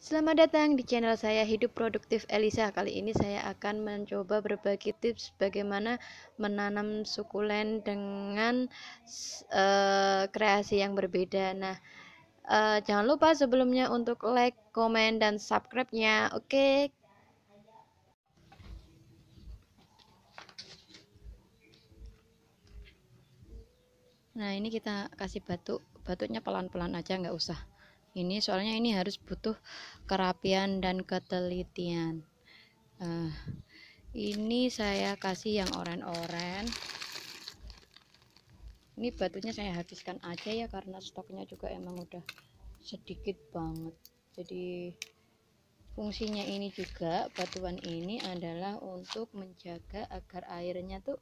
Selamat datang di channel saya Hidup Produktif Elisa. Kali ini saya akan mencoba berbagi tips bagaimana menanam sukulen dengan uh, kreasi yang berbeda. Nah, uh, jangan lupa sebelumnya untuk like, komen, dan subscribe-nya. Oke. Okay? Nah, ini kita kasih batu-batunya pelan-pelan aja, nggak usah ini soalnya ini harus butuh kerapian dan ketelitian uh, ini saya kasih yang oren-oren ini batunya saya habiskan aja ya karena stoknya juga emang udah sedikit banget jadi fungsinya ini juga batuan ini adalah untuk menjaga agar airnya tuh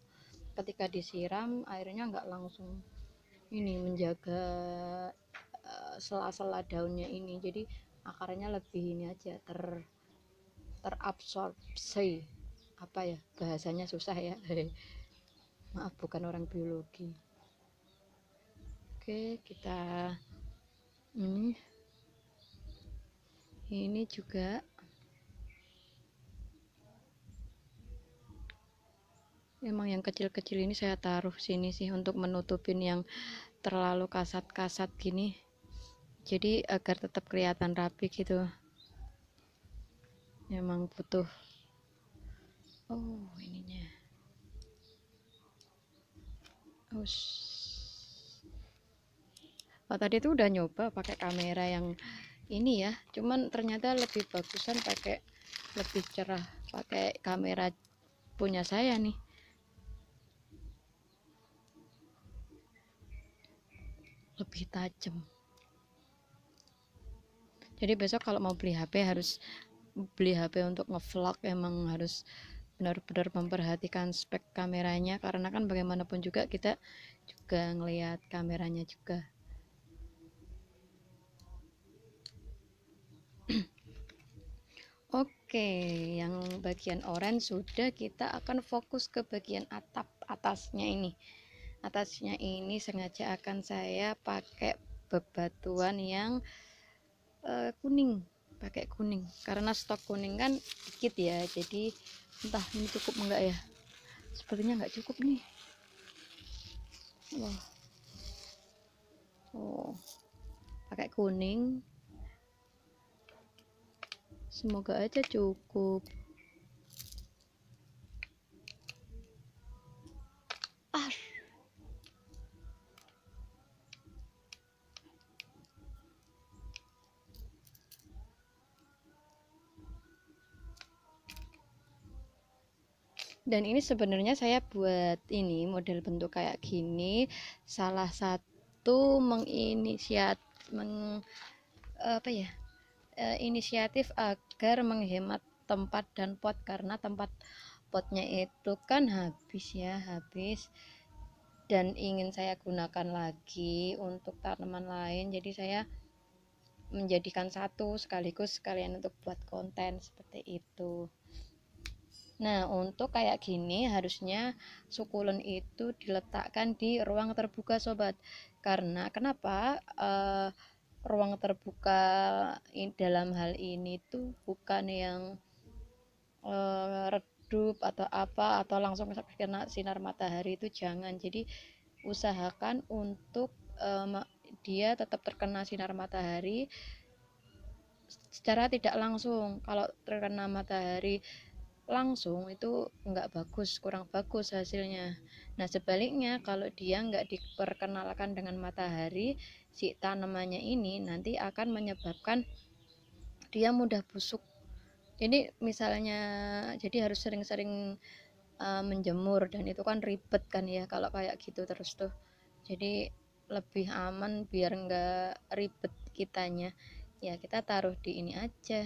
ketika disiram airnya nggak langsung ini menjaga Eh, sela-sela daunnya ini jadi akarnya lebih ini aja ter terabsorpsi apa ya bahasanya susah ya maaf bukan orang biologi oke kita ini ini juga emang yang kecil-kecil ini saya taruh sini sih untuk menutupin yang terlalu kasat-kasat gini jadi agar tetap kelihatan rapi gitu memang butuh oh ininya oh, oh tadi tuh udah nyoba pakai kamera yang ini ya cuman ternyata lebih bagusan pakai lebih cerah pakai kamera punya saya nih lebih tajam jadi besok kalau mau beli HP harus beli HP untuk ngevlog emang harus benar-benar memperhatikan spek kameranya karena kan bagaimanapun juga kita juga ngelihat kameranya juga Oke, yang bagian orange sudah kita akan fokus ke bagian atap atasnya ini. Atasnya ini sengaja akan saya pakai bebatuan yang Eh, kuning pakai kuning karena stok kuning kan sedikit ya jadi entah ini cukup enggak ya sepertinya enggak cukup nih wah oh pakai kuning semoga aja cukup dan ini sebenarnya saya buat ini model bentuk kayak gini salah satu menginisiat meng eh, apa ya eh, inisiatif agar menghemat tempat dan pot karena tempat potnya itu kan habis ya habis dan ingin saya gunakan lagi untuk tanaman lain jadi saya menjadikan satu sekaligus sekalian untuk buat konten seperti itu Nah, untuk kayak gini harusnya sukulen itu diletakkan di ruang terbuka, sobat. Karena kenapa uh, ruang terbuka dalam hal ini tuh bukan yang uh, redup atau apa atau langsung kena sinar matahari itu jangan. Jadi usahakan untuk um, dia tetap terkena sinar matahari secara tidak langsung. Kalau terkena matahari langsung itu nggak bagus, kurang bagus hasilnya. Nah sebaliknya kalau dia nggak diperkenalkan dengan matahari, si tanamannya ini nanti akan menyebabkan dia mudah busuk. Jadi misalnya, jadi harus sering-sering uh, menjemur dan itu kan ribet kan ya kalau kayak gitu terus tuh. Jadi lebih aman biar nggak ribet kitanya. Ya kita taruh di ini aja,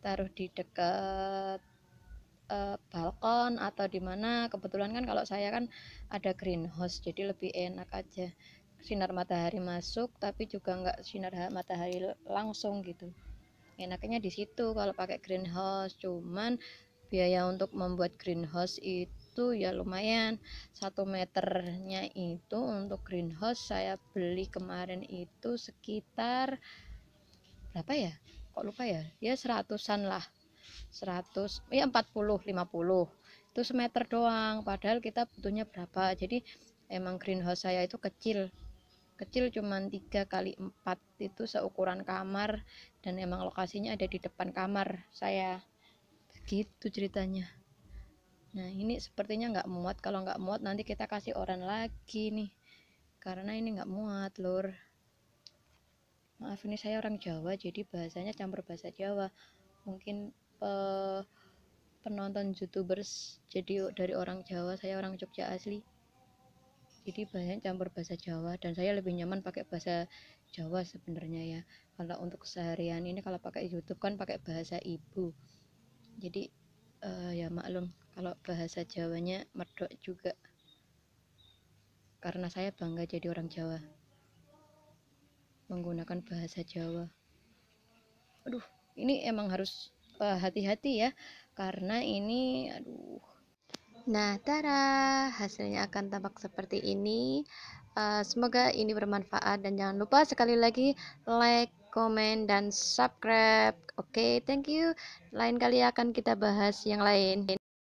taruh di dekat uh, balkon atau di mana kebetulan kan kalau saya kan ada greenhouse jadi lebih enak aja sinar matahari masuk tapi juga nggak sinar matahari langsung gitu enaknya di situ kalau pakai greenhouse cuman biaya untuk membuat greenhouse itu ya lumayan satu meternya itu untuk greenhouse saya beli kemarin itu sekitar berapa ya kok lupa ya ya seratusan lah 100 ya 40 50 itu semeter doang padahal kita butuhnya berapa jadi emang greenhouse saya itu kecil kecil cuman tiga kali empat itu seukuran kamar dan emang lokasinya ada di depan kamar saya gitu ceritanya nah ini sepertinya nggak muat kalau nggak muat nanti kita kasih orang lagi nih karena ini nggak muat lor maaf ini saya orang Jawa jadi bahasanya campur bahasa Jawa mungkin uh, penonton youtubers jadi dari orang Jawa saya orang Jogja asli jadi banyak campur bahasa Jawa dan saya lebih nyaman pakai bahasa Jawa sebenarnya ya kalau untuk seharian ini kalau pakai YouTube kan pakai bahasa ibu jadi uh, ya maklum kalau bahasa Jawanya merdok juga karena saya bangga jadi orang Jawa menggunakan bahasa Jawa aduh ini emang harus Eh, hati-hati ya karena ini aduh nah tara hasilnya akan tampak seperti ini uh, semoga ini bermanfaat dan jangan lupa sekali lagi like comment dan subscribe oke okay, thank you lain kali akan kita bahas yang lain